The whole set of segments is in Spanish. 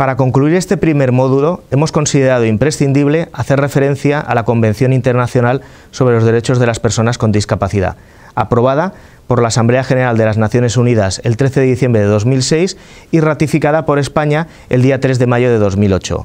Para concluir este primer módulo, hemos considerado imprescindible hacer referencia a la Convención Internacional sobre los Derechos de las Personas con Discapacidad, aprobada por la Asamblea General de las Naciones Unidas el 13 de diciembre de 2006 y ratificada por España el día 3 de mayo de 2008.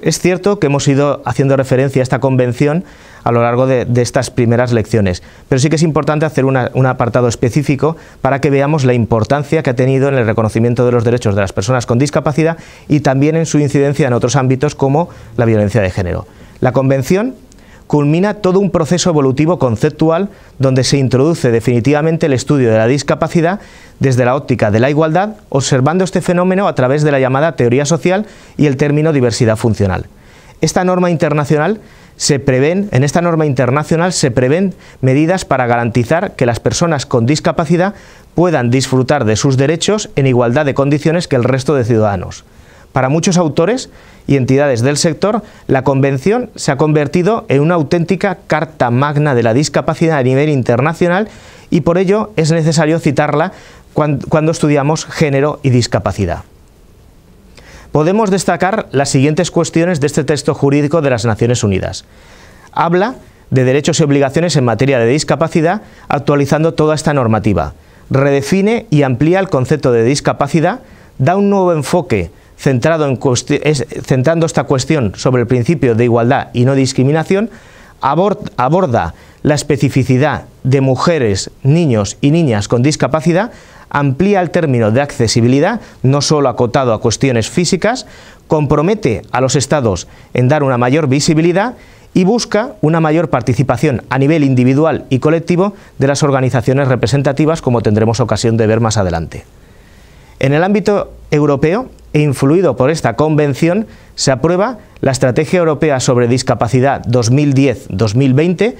Es cierto que hemos ido haciendo referencia a esta convención a lo largo de, estas primeras lecciones. Pero sí que es importante hacer un apartado específico para que veamos la importancia que ha tenido en el reconocimiento de los derechos de las personas con discapacidad y también en su incidencia en otros ámbitos como la violencia de género. La Convención culmina todo un proceso evolutivo conceptual donde se introduce definitivamente el estudio de la discapacidad desde la óptica de la igualdad, observando este fenómeno a través de la llamada teoría social y el término diversidad funcional. Esta norma internacional se prevén, en esta norma internacional se prevén medidas para garantizar que las personas con discapacidad puedan disfrutar de sus derechos en igualdad de condiciones que el resto de ciudadanos. Para muchos autores y entidades del sector, la Convención se ha convertido en una auténtica carta magna de la discapacidad a nivel internacional y por ello es necesario citarla cuando estudiamos género y discapacidad podemos destacar las siguientes cuestiones de este texto jurídico de las Naciones Unidas. Habla de derechos y obligaciones en materia de discapacidad, actualizando toda esta normativa. Redefine y amplía el concepto de discapacidad, da un nuevo enfoque centrado en centrando esta cuestión sobre el principio de igualdad y no discriminación, aborda la especificidad de mujeres, niños y niñas con discapacidad, amplía el término de accesibilidad, no solo acotado a cuestiones físicas, compromete a los estados en dar una mayor visibilidad y busca una mayor participación a nivel individual y colectivo de las organizaciones representativas, como tendremos ocasión de ver más adelante. En el ámbito europeo, e influido por esta convención, se aprueba la Estrategia Europea sobre Discapacidad 2010-2020,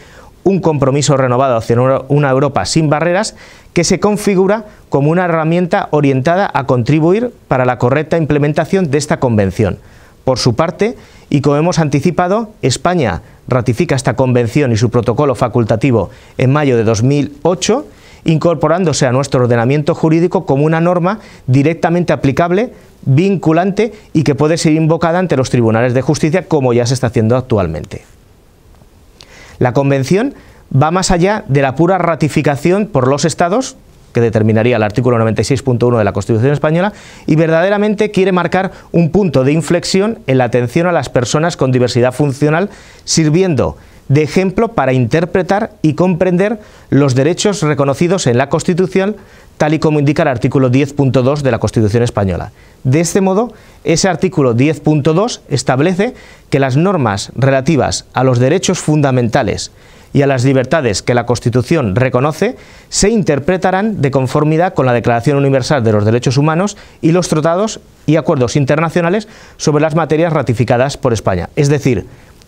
un compromiso renovado hacia una Europa sin barreras que se configura como una herramienta orientada a contribuir para la correcta implementación de esta convención. Por su parte, y como hemos anticipado, España ratifica esta convención y su protocolo facultativo en mayo de 2008, incorporándose a nuestro ordenamiento jurídico como una norma directamente aplicable, vinculante y que puede ser invocada ante los tribunales de justicia como ya se está haciendo actualmente. La Convención va más allá de la pura ratificación por los Estados, que determinaría el artículo 96.1 de la Constitución española, y verdaderamente quiere marcar un punto de inflexión en la atención a las personas con diversidad funcional, sirviendo de ejemplo para interpretar y comprender los derechos reconocidos en la Constitución, tal y como indica el artículo 10.2 de la Constitución española. De este modo, ese artículo 10.2 establece que las normas relativas a los derechos fundamentales y a las libertades que la Constitución reconoce se interpretarán de conformidad con la Declaración Universal de los Derechos Humanos y los tratados y acuerdos internacionales sobre las materias ratificadas por España. Es decir,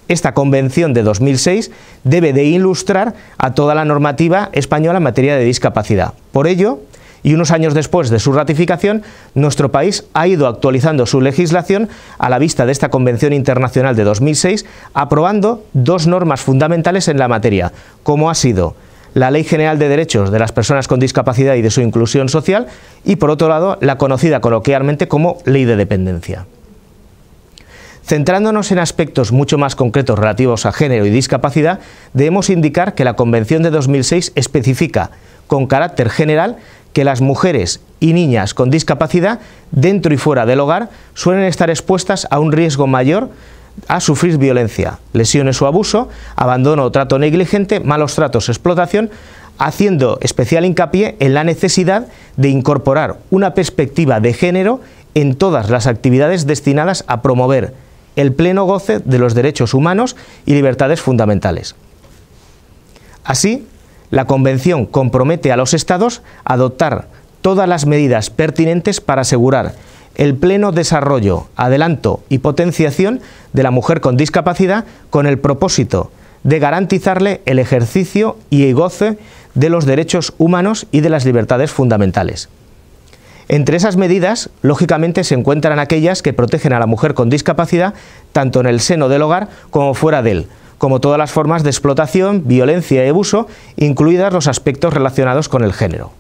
esta convención de 2006 debe de ilustrar a toda la normativa española en materia de discapacidad. Por ello, y unos años después de su ratificación, nuestro país ha ido actualizando su legislación a la vista de esta Convención Internacional de 2006, aprobando dos normas fundamentales en la materia, como ha sido la Ley General de Derechos de las Personas con Discapacidad y de su Inclusión Social y, por otro lado, la conocida coloquialmente como Ley de Dependencia. Centrándonos en aspectos mucho más concretos relativos a género y discapacidad, debemos indicar que la Convención de 2006 especifica, con carácter general, que las mujeres y niñas con discapacidad, dentro y fuera del hogar, suelen estar expuestas a un riesgo mayor a sufrir violencia, lesiones o abuso, abandono o trato negligente, malos tratos, explotación, haciendo especial hincapié en la necesidad de incorporar una perspectiva de género en todas las actividades destinadas a promover el pleno goce de los derechos humanos y libertades fundamentales. Así, la Convención compromete a los Estados a adoptar todas las medidas pertinentes para asegurar el pleno desarrollo, adelanto y potenciación de la mujer con discapacidad con el propósito de garantizarle el ejercicio y el goce de los derechos humanos y de las libertades fundamentales. Entre esas medidas, lógicamente, se encuentran aquellas que protegen a la mujer con discapacidad tanto en el seno del hogar como fuera de él, como todas las formas de explotación, violencia y abuso, incluidas los aspectos relacionados con el género.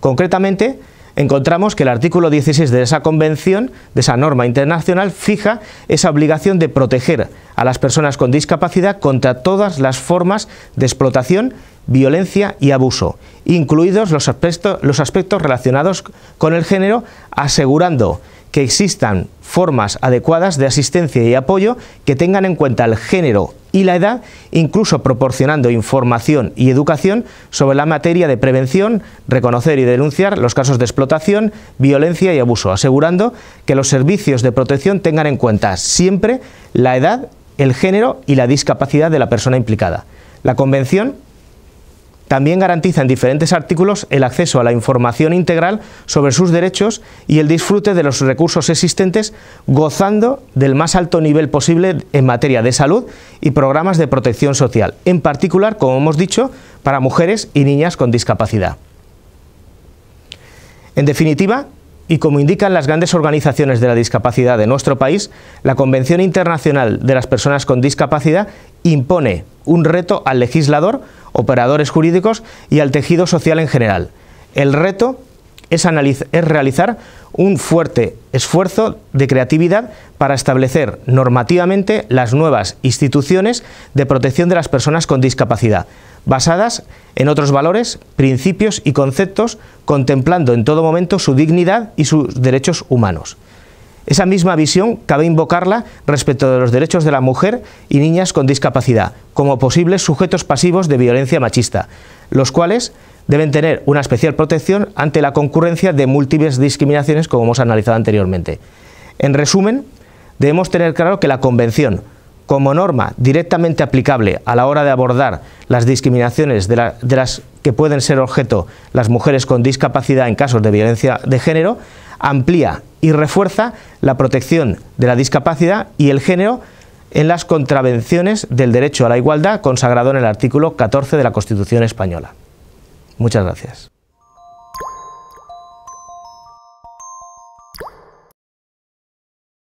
Concretamente, encontramos que el artículo 16 de esa convención, de esa norma internacional, fija esa obligación de proteger a las personas con discapacidad contra todas las formas de explotación, violencia y abuso, incluidos los aspectos, relacionados con el género, asegurando que existan formas adecuadas de asistencia y apoyo que tengan en cuenta el género y la edad, incluso proporcionando información y educación sobre la materia de prevención, reconocer y denunciar los casos de explotación, violencia y abuso, asegurando que los servicios de protección tengan en cuenta siempre la edad, el género y la discapacidad de la persona implicada. La Convención también garantiza en diferentes artículos el acceso a la información integral sobre sus derechos y el disfrute de los recursos existentes, gozando del más alto nivel posible en materia de salud y programas de protección social, en particular, como hemos dicho, para mujeres y niñas con discapacidad. En definitiva, y como indican las grandes organizaciones de la discapacidad de nuestro país, la Convención Internacional de las Personas con Discapacidad impone un reto al legislador operadores jurídicos y al tejido social en general. El reto es, es, realizar un fuerte esfuerzo de creatividad para establecer normativamente las nuevas instituciones de protección de las personas con discapacidad, basadas en otros valores, principios y conceptos, contemplando en todo momento su dignidad y sus derechos humanos. Esa misma visión cabe invocarla respecto de los derechos de la mujer y niñas con discapacidad, como posibles sujetos pasivos de violencia machista, los cuales deben tener una especial protección ante la concurrencia de múltiples discriminaciones como hemos analizado anteriormente. En resumen, debemos tener claro que la Convención, como norma directamente aplicable a la hora de abordar las discriminaciones de, las que pueden ser objeto las mujeres con discapacidad en casos de violencia de género, amplía y refuerza la protección de la discapacidad y el género en las contravenciones del derecho a la igualdad consagrado en el artículo 14 de la Constitución española. Muchas gracias.